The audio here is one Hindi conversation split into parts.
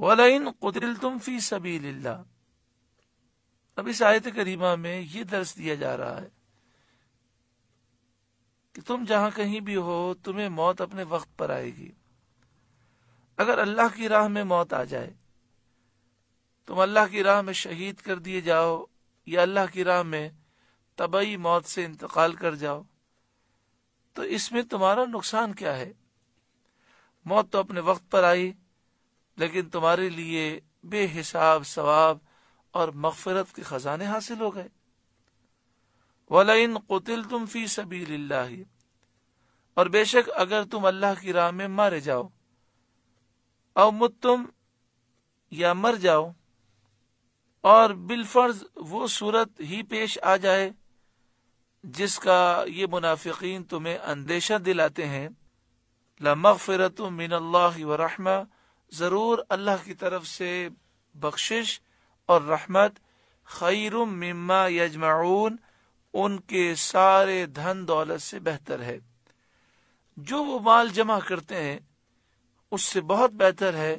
वलाइन कुदरिल तुम फी सबी अब इस आयत करीमा में ये दर्श दिया जा रहा है कि तुम जहां कहीं भी हो तुम्हें मौत अपने वक्त पर आएगी अगर अल्लाह की राह में मौत आ जाए तुम अल्लाह की राह में शहीद कर दिए जाओ या अल्लाह की राह में तबई मौत से इंतकाल कर जाओ तो इसमें तुम्हारा नुकसान क्या है मौत तो अपने वक्त पर आई लेकिन तुम्हारे लिए बेहिसाब सवाब और मगफरत के खजाने हासिल हो गए वलाइन कतिल तुम फी सबी और बेशक अगर तुम अल्लाह की राह में मारे जाओ और मुत तुम या मर जाओ और बिलफर्ज वो सूरत ही पेश आ जाए जिसका ये मुनाफिकीन तुम्हें अंदेशा दिलाते हैं ला मगफरत मिन अल्लाह वरहमा ज़रूर अल्लाह की तरफ से बख्शिश और रहमत खैर मम्मा यजमाउन उनके सारे धन दौलत से बेहतर है जो वो माल जमा करते हैं उससे बहुत बेहतर है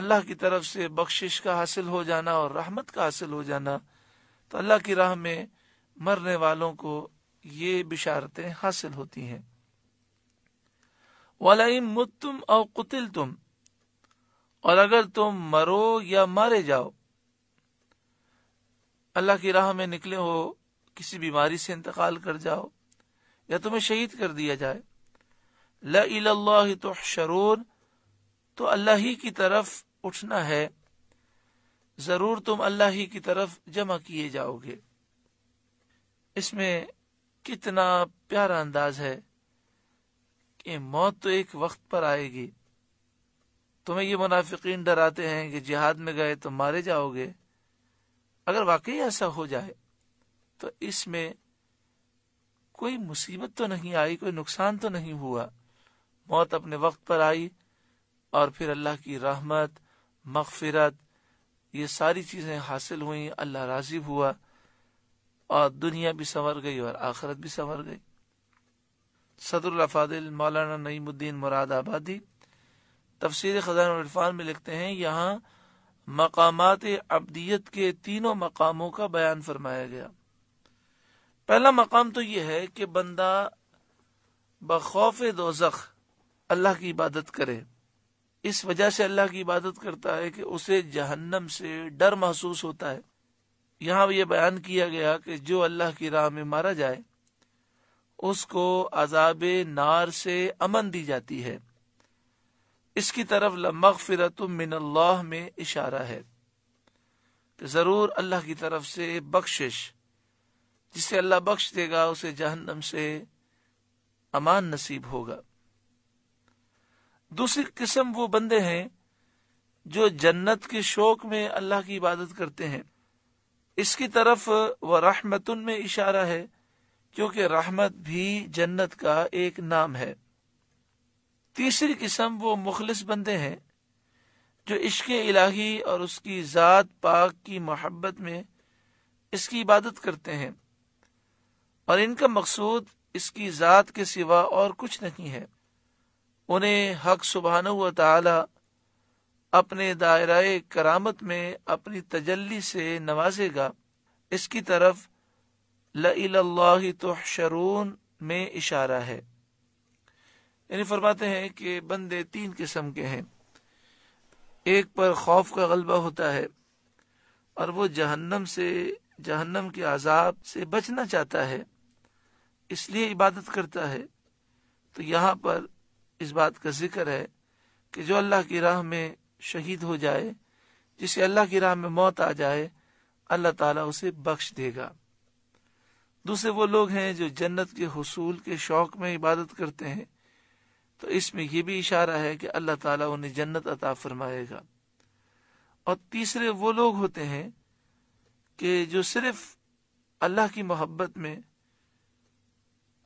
अल्लाह की तरफ से बख्शिश का हासिल हो जाना और रहमत का हासिल हो जाना तो अल्लाह की राह में मरने वालों को ये बिशारतें हासिल होती हैं वाला मुतुम और कुतिल तुम और अगर तुम मरो या मारे जाओ अल्लाह की राह में निकले हो किसी बीमारी से इंतकाल कर जाओ या तुम्हें शहीद कर दिया जाए लाही तो शरूर तो अल्लाह ही की तरफ उठना है जरूर तुम अल्लाह ही की तरफ जमा किए जाओगे इसमें कितना प्यारा अंदाज है कि मौत तो एक वक्त पर आएगी तुम्हें ये मुनाफिकीन डराते हैं कि जिहाद में गए तो मारे जाओगे अगर वाकई ऐसा हो जाए तो इसमें कोई मुसीबत तो नहीं आई कोई नुकसान तो नहीं हुआ मौत अपने वक्त पर आई और फिर अल्लाह की रहमत मगफिरत ये सारी चीजें हासिल हुई अल्लाह राजीब हुआ और दुनिया भी संवर गई और आखरत भी संवर गई सदर फादिल मौलाना नईमुद्दीन मुराद आबादी तफसर खजान इरफान में लिखते हैं यहाँ मकामात अब्दियत के तीनों मकामों का बयान फरमाया गया पहला मकाम तो यह है कि बंदा बखौफ जख अल्लाह की इबादत करे इस वजह से अल्लाह की इबादत करता है कि उसे जहन्नम से डर महसूस होता है यहाँ यह बयान किया गया कि जो अल्लाह की राह में मारा जाए उसको अजाब नार से अमन दी जाती है इसकी तरफ मगफिरत मिनल्लाह में इशारा है कि ज़रूर अल्लाह की तरफ से बख्शिश जिसे अल्लाह बख्श देगा उसे जहन्नम से अमान नसीब होगा दूसरी किस्म वो बंदे हैं जो जन्नत के शौक में अल्लाह की इबादत करते हैं इसकी तरफ व रहमतुन में इशारा है क्योंकि रहमत भी जन्नत का एक नाम है तीसरी किस्म वो मुखलिस बंदे हैं जो इश्क इलाही और उसकी ज़ात पाक की मोहब्बत में इसकी इबादत करते हैं और इनका मकसूद इसकी ज़ात के सिवा और कुछ नहीं है उन्हें हक सुबहान ताला अपने दायरा करामत में अपनी तजल्ली से नवाजेगा इसकी तरफ लह तहशरून में इशारा है यानी फरमाते हैं कि बंदे तीन किस्म के हैं एक पर खौफ का गलबा होता है और वो जहन्नम से जहन्नम के आजाब से बचना चाहता है इसलिए इबादत करता है तो यहाँ पर इस बात का जिक्र है कि जो अल्लाह की राह में शहीद हो जाए जिसे अल्लाह की राह में मौत आ जाए अल्लाह ताला उसे बख्श देगा दूसरे वो लोग हैं जो जन्नत के हसूल के शौक में इबादत करते हैं तो इसमें यह भी इशारा है कि अल्लाह ताला उन्हें जन्नत अता फरमाएगा और तीसरे वो लोग होते हैं कि जो सिर्फ अल्लाह की मोहब्बत में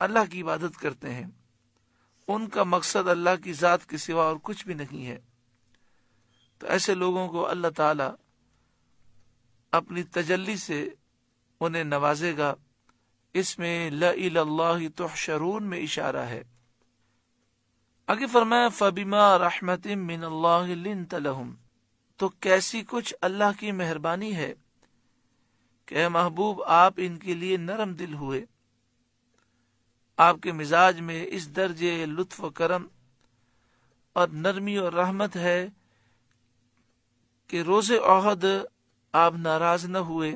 अल्लाह की इबादत करते हैं उनका मकसद अल्लाह की ज़ात के सिवा और कुछ भी नहीं है तो ऐसे लोगों को अल्लाह ताला अपनी तजल्ली से उन्हें नवाजेगा इसमें ला तहशरून में इशारा है आगे फरमाया फबीमा रहमत मिन तलहम तो कैसी कुछ अल्लाह की मेहरबानी है कि महबूब आप इनके लिए नरम दिल हुए आपके मिजाज में इस दर्जे लुत्फ करम और नरमी और रहमत है कि रोज़े अहद आप नाराज न हुए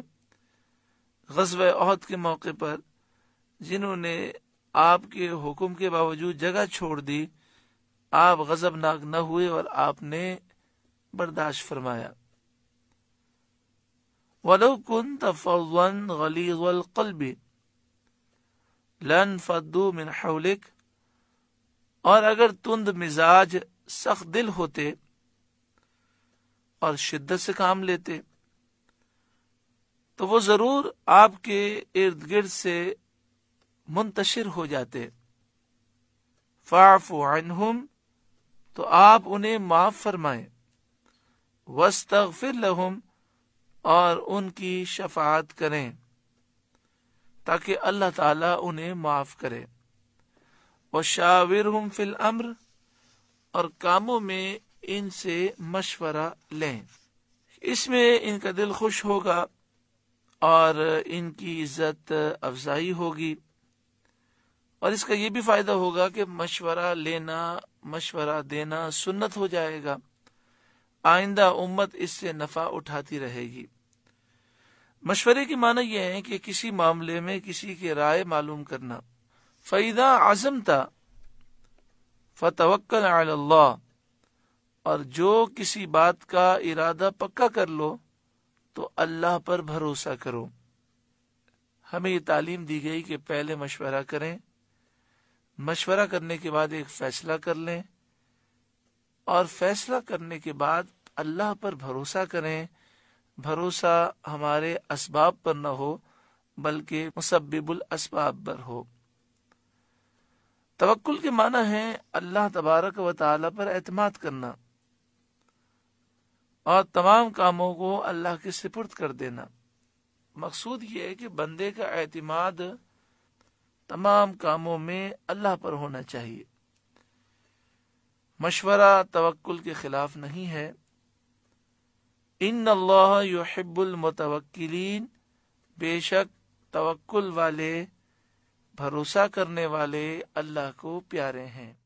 गजब अहद के मौके पर जिन्होंने आपके हुक्म के बावजूद जगह छोड़ दी आप गजबनाक न हुए और आपने बर्दाश्त फरमाया वलो कुन तफवन गलीजल लन फद्दू मिन हौलिक और अगर तुंद मिजाज सख्त दिल होते और शिद्दत से काम लेते तो वो जरूर आपके इर्द गिर्द से मुंतशिर हो जाते फाफ अनहुम तो आप उन्हें माफ फरमाएं वस्तफिर लहुम और उनकी शफात करें ताकि अल्लाह ताला उन्हें माफ करे और शाविर हम फिल अम्र और कामों में इनसे मशवरा लें इसमें इनका दिल खुश होगा और इनकी इज्जत अफजाई होगी और इसका ये भी फायदा होगा कि मशवरा लेना मशवरा देना सुन्नत हो जाएगा आइंदा उम्मत इससे नफा उठाती रहेगी मशवरे की माना यह है कि किसी मामले में किसी की राय मालूम करना फैदा आजम था फतवक्ल अल्लाह और जो किसी बात का इरादा पक्का कर लो तो अल्लाह पर भरोसा करो हमें ये तालीम दी गई कि पहले मशवरा करें मशवरा करने के बाद एक फैसला कर लें और फैसला करने के बाद अल्लाह पर भरोसा करें भरोसा हमारे इसबाब पर न हो बल्कि मुसब्बिबुल इसबाब पर हो तवक्ल के माना है अल्लाह तबारक व ताली पर एतम करना और तमाम कामों को अल्लाह के सिपुर्द कर देना मकसूद ये है कि बंदे का एतमाद तमाम कामों में अल्लाह पर होना चाहिए मशवरा तवक्ल के खिलाफ नहीं है इन अल्लाह युहिब्बुल बेशक तवक्ल वाले भरोसा करने वाले अल्लाह को प्यारे हैं